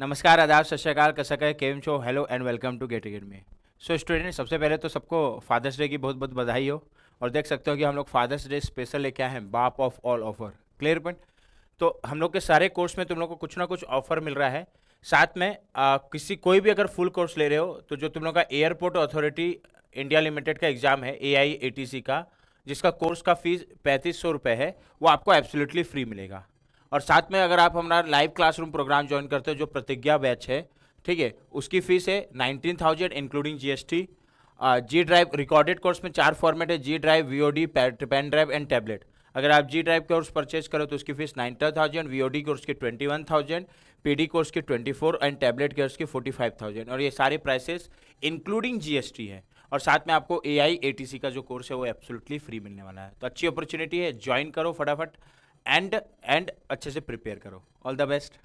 नमस्कार आदाब सत श्रीकाल कसक है केम शो hello and welcome to gate gate में सो स्टूडेंट सबसे पहले तो सबको फादर्स डे की बहुत बहुत बधाई हो और देख सकते हो कि हम लोग फादर्स डे स्पेशल लेके आए हैं बाप of all offer clear point तो हम लोग के सारे कोर्स में तुम लोग को कुछ ना कुछ ऑफर मिल रहा है साथ में आ, किसी कोई भी अगर फुल कोर्स ले रहे हो तो जो तुम लोग का एयरपोर्ट अथॉरिटी इंडिया लिमिटेड का एग्ज़ाम है A I A T C का जिसका कोर्स का फीस पैंतीस सौ रुपये है वो आपको एब्सोल्युटली फ्री मिलेगा और साथ में अगर आप हमारा लाइव क्लासरूम प्रोग्राम ज्वाइन करते हो जो प्रतिज्ञा बैच है ठीक है उसकी फीस है nineteen thousand including GST G drive recorded course में चार फॉर्मेट है G drive V O D pen drive and tablet अगर आप जी ड्राइव कोर्स परचेज करो तो उसकी fees nineteen thousand V O D course की twenty one thousand P D course की twenty four and tablet course की forty five thousand और ये सारे prices including G S T है और साथ में आपको ए आई ए टी सी का जो कोर्स है वो एब्सोल्युटली फ्री मिलने वाला है तो अच्छी अपॉर्चुनिटी है ज्वाइन करो फटाफट एंड एंड अच्छे से प्रिपेयर करो ऑल द बेस्ट